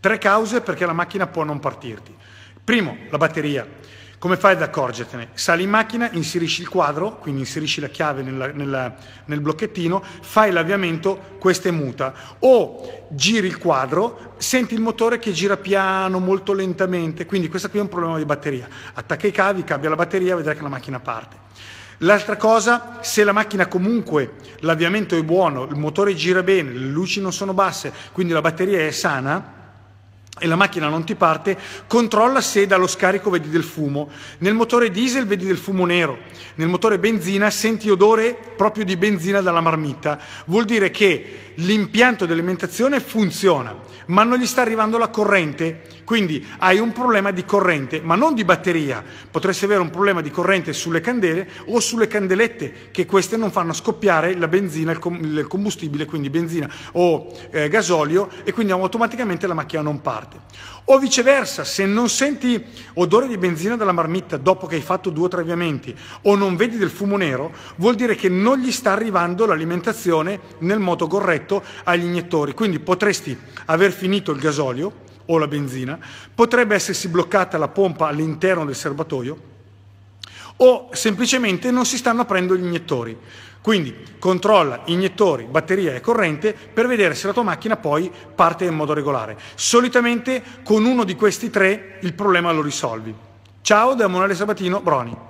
Tre cause perché la macchina può non partirti. Primo, la batteria. Come fai ad accorgertene? Sali in macchina, inserisci il quadro, quindi inserisci la chiave nella, nella, nel blocchettino, fai l'avviamento, questa è muta. O giri il quadro, senti il motore che gira piano, molto lentamente, quindi questo qui è un problema di batteria. Attacca i cavi, cambia la batteria, vedrai che la macchina parte. L'altra cosa, se la macchina comunque l'avviamento è buono, il motore gira bene, le luci non sono basse, quindi la batteria è sana, e la macchina non ti parte, controlla se dallo scarico vedi del fumo. Nel motore diesel vedi del fumo nero, nel motore benzina senti odore proprio di benzina dalla marmitta. Vuol dire che l'impianto di alimentazione funziona, ma non gli sta arrivando la corrente, quindi hai un problema di corrente, ma non di batteria. Potresti avere un problema di corrente sulle candele o sulle candelette, che queste non fanno scoppiare la benzina, il combustibile, quindi benzina o eh, gasolio, e quindi automaticamente la macchina non parte parte. O viceversa, se non senti odore di benzina dalla marmitta dopo che hai fatto due o tre avviamenti o non vedi del fumo nero, vuol dire che non gli sta arrivando l'alimentazione nel modo corretto agli iniettori. Quindi potresti aver finito il gasolio o la benzina, potrebbe essersi bloccata la pompa all'interno del serbatoio o semplicemente non si stanno aprendo gli iniettori. Quindi controlla iniettori, batteria e corrente per vedere se la tua macchina poi parte in modo regolare. Solitamente con uno di questi tre il problema lo risolvi. Ciao da Monale Sabatino Broni.